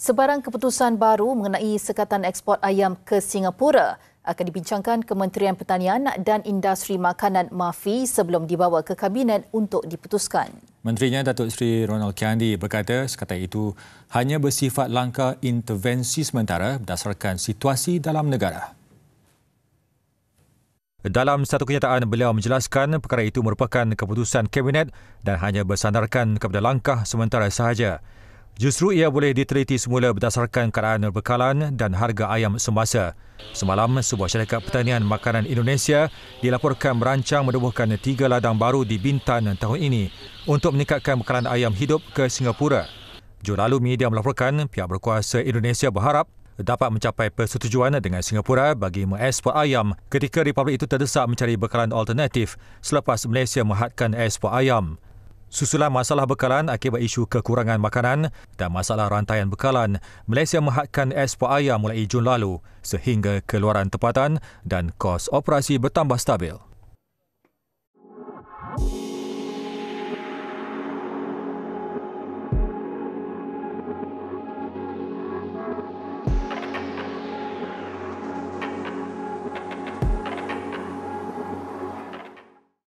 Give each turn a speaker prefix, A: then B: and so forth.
A: Sebarang keputusan baru mengenai sekatan ekspor ayam ke Singapura akan dibincangkan Kementerian Pertanian dan Industri Makanan MAFI sebelum dibawa ke Kabinet untuk diputuskan.
B: Menterinya Datuk Sri Ronald Kiandi berkata sekatan itu hanya bersifat langkah intervensi sementara berdasarkan situasi dalam negara. Dalam satu kenyataan beliau menjelaskan perkara itu merupakan keputusan kabinet dan hanya bersandarkan kepada langkah sementara sahaja. Justru ia boleh diteliti semula berdasarkan keadaan berbekalan dan harga ayam semasa. Semalam, sebuah syarikat pertanian makanan Indonesia dilaporkan merancang menubuhkan tiga ladang baru di Bintan tahun ini untuk meningkatkan bekalan ayam hidup ke Singapura. Jurnalu media melaporkan pihak berkuasa Indonesia berharap dapat mencapai persetujuan dengan Singapura bagi mengekspor ayam ketika Republik itu terdesak mencari bekalan alternatif selepas Malaysia menghadkan ekspor ayam. Susulan masalah bekalan akibat isu kekurangan makanan dan masalah rantaian bekalan, Malaysia menghadkan ekspor ayam mulai Jun lalu sehingga keluaran tempatan dan kos operasi bertambah stabil.